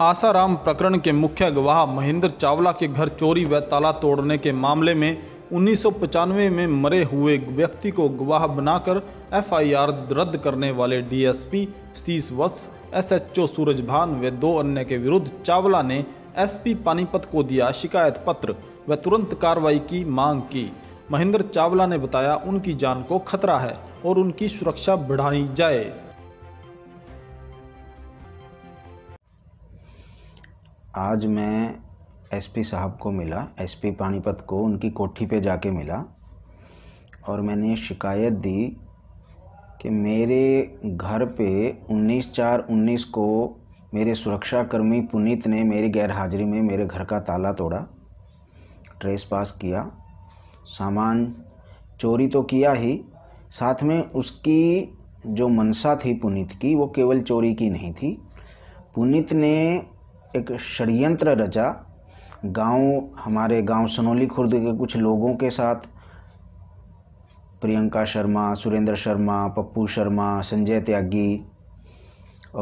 आसाराम प्रकरण के मुख्य गवाह महेंद्र चावला के घर चोरी व ताला तोड़ने के मामले में उन्नीस में मरे हुए व्यक्ति को गवाह बनाकर एफआईआर रद्द करने वाले डीएसपी तीस वत्स एसएचओ सूरज भान व दो अन्य के विरुद्ध चावला ने एसपी पानीपत को दिया शिकायत पत्र व तुरंत कार्रवाई की मांग की महेंद्र चावला ने बताया उनकी जान को खतरा है और उनकी सुरक्षा बढ़ाई जाए आज मैं एसपी साहब को मिला एसपी पानीपत को उनकी कोठी पे जाके मिला और मैंने शिकायत दी कि मेरे घर पे 19 चार 19 को मेरे सुरक्षाकर्मी पुनीत ने मेरी गैरहाजिरी में मेरे घर का ताला तोड़ा ट्रेस पास किया सामान चोरी तो किया ही साथ में उसकी जो मनसा थी पुनीत की वो केवल चोरी की नहीं थी पुनीत ने एक षडयंत्र रचा गांव हमारे गांव सनोली खुर्द के कुछ लोगों के साथ प्रियंका शर्मा सुरेंद्र शर्मा पप्पू शर्मा संजय त्यागी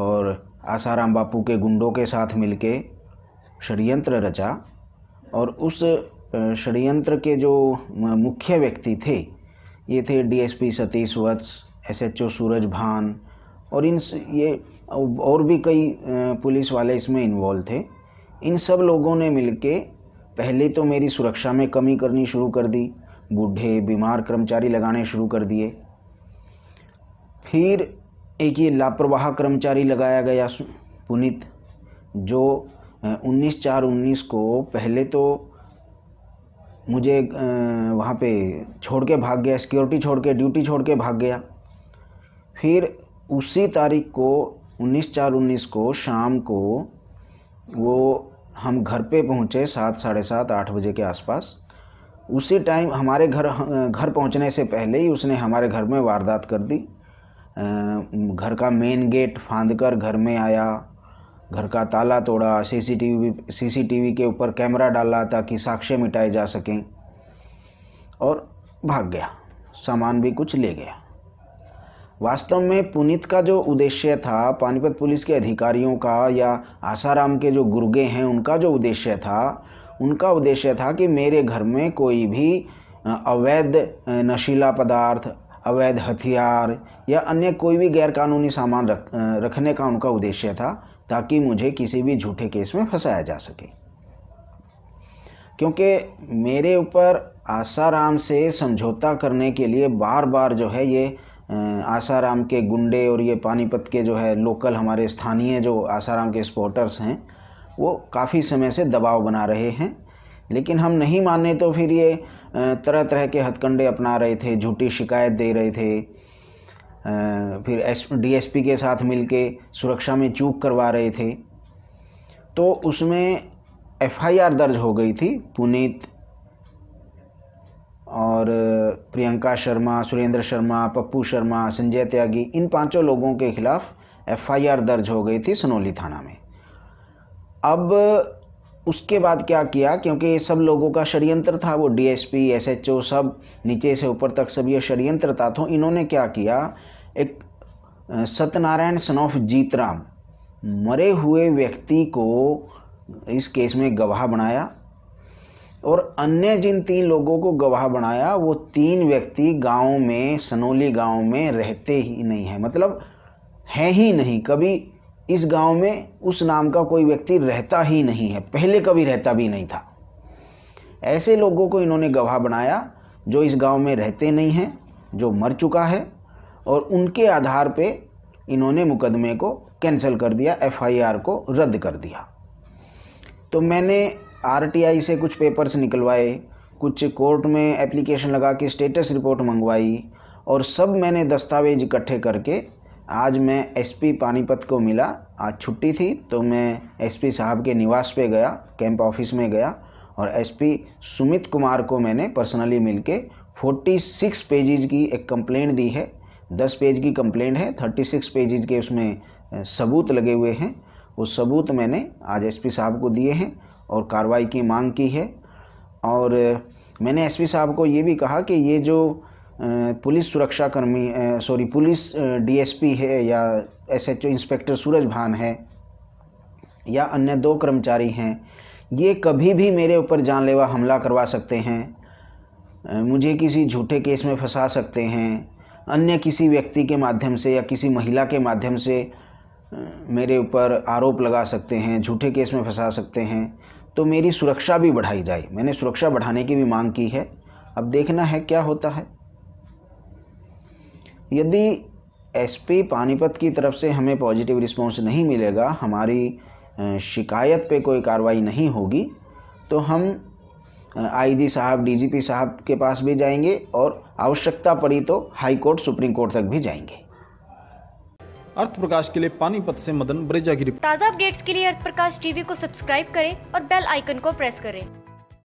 और आसाराम बापू के गुंडों के साथ मिलके षड्यंत्र रचा और उस षड्यंत्र के जो मुख्य व्यक्ति थे ये थे डीएसपी सतीश वत्स एसएचओ सूरज भान और इन ये और भी कई पुलिस वाले इसमें इन्वॉल्व थे इन सब लोगों ने मिलके पहले तो मेरी सुरक्षा में कमी करनी शुरू कर दी बूढ़े बीमार कर्मचारी लगाने शुरू कर दिए फिर एक ये लापरवाह कर्मचारी लगाया गया पुनित जो 19 चार 19 को पहले तो मुझे वहाँ पे छोड़ के भाग गया सिक्योरिटी छोड़ के ड्यूटी छोड़ के भाग गया फिर उसी तारीख को उन्नीस चार उन्नीस को शाम को वो हम घर पे पहुँचे सात साढ़े सात आठ बजे के आसपास उसी टाइम हमारे घर घर पहुँचने से पहले ही उसने हमारे घर में वारदात कर दी घर का मेन गेट फाँद कर घर में आया घर का ताला तोड़ा सीसीटीवी सीसीटीवी के ऊपर कैमरा डाला ताकि साक्ष्य मिटाए जा सकें और भाग गया सामान भी कुछ ले गया वास्तव में पुनीत का जो उद्देश्य था पानीपत पुलिस के अधिकारियों का या आसाराम के जो गुर्गे हैं उनका जो उद्देश्य था उनका उद्देश्य था कि मेरे घर में कोई भी अवैध नशीला पदार्थ अवैध हथियार या अन्य कोई भी गैरकानूनी सामान रख, रखने का उनका उद्देश्य था ताकि मुझे किसी भी झूठे केस में फंसाया जा सके क्योंकि मेरे ऊपर आसाराम से समझौता करने के लिए बार बार जो है ये आसाराम के गुंडे और ये पानीपत के जो है लोकल हमारे स्थानीय जो आसाराम के स्पोर्टर्स हैं वो काफ़ी समय से दबाव बना रहे हैं लेकिन हम नहीं माने तो फिर ये तरह तरह के हथकंडे अपना रहे थे झूठी शिकायत दे रहे थे फिर एस डीएसपी के साथ मिलके सुरक्षा में चूक करवा रहे थे तो उसमें एफआईआर दर्ज हो गई थी पुनीत और प्रियंका शर्मा सुरेंद्र शर्मा पप्पू शर्मा संजय त्यागी इन पांचों लोगों के खिलाफ एफआईआर दर्ज हो गई थी सनोली थाना में अब उसके बाद क्या किया क्योंकि सब लोगों का षडयंत्र था वो डीएसपी एसएचओ सब नीचे से ऊपर तक सब ये षडयंत्र था तो इन्होंने क्या किया एक सत्यनारायण सन ऑफ जीतराम मरे हुए व्यक्ति को इस केस में गवाह बनाया और अन्य जिन तीन लोगों को गवाह बनाया वो तीन व्यक्ति गांव में सनोली गांव में रहते ही नहीं है मतलब है ही नहीं कभी इस गांव में उस नाम का कोई व्यक्ति रहता ही नहीं है पहले कभी रहता भी नहीं था ऐसे लोगों को इन्होंने गवाह बनाया जो इस गांव में रहते नहीं हैं जो मर चुका है और उनके आधार पे इन्होंने मुकदमे को कैंसिल कर दिया एफआईआर को रद्द कर दिया तो मैंने आरटीआई से कुछ पेपर्स निकलवाए कुछ कोर्ट में एप्लीकेशन लगा के स्टेटस रिपोर्ट मंगवाई और सब मैंने दस्तावेज इकट्ठे करके आज मैं एसपी पानीपत को मिला आज छुट्टी थी तो मैं एसपी साहब के निवास पे गया कैंप ऑफिस में गया और एसपी सुमित कुमार को मैंने पर्सनली फोर्टी सिक्स पेजेज की एक कंप्लेंट दी है दस पेज की कंप्लेंट है सिक्स पेजेज के उसमें सबूत लगे हुए हैं वो सबूत मैंने आज एसपी साहब को दिए हैं और कार्रवाई की मांग की है और मैंने एसपी साहब को ये भी कहा कि ये जो पुलिस सुरक्षाकर्मी सॉरी पुलिस डीएसपी है या एसएचओ इंस्पेक्टर सूरज भान है या अन्य दो कर्मचारी हैं ये कभी भी मेरे ऊपर जानलेवा हमला करवा सकते हैं मुझे किसी झूठे केस में फंसा सकते हैं अन्य किसी व्यक्ति के माध्यम से या किसी महिला के माध्यम से मेरे ऊपर आरोप लगा सकते हैं झूठे केस में फंसा सकते हैं तो मेरी सुरक्षा भी बढ़ाई जाए मैंने सुरक्षा बढ़ाने की भी मांग की है अब देखना है क्या होता है यदि एसपी पानीपत की तरफ से हमें पॉजिटिव रिस्पांस नहीं मिलेगा हमारी शिकायत पे कोई कार्रवाई नहीं होगी तो हम आईजी साहब डीजीपी साहब के पास भी जाएंगे और आवश्यकता पड़ी तो हाई कोर्ट सुप्रीम कोर्ट तक भी जाएंगे अर्थ प्रकाश के लिए पानीपत से मदन ब्रेजा की ताज़ा अपडेट्स के लिए अर्थ प्रकाश टीवी को सब्सक्राइब करें और बेल आइकन को प्रेस करें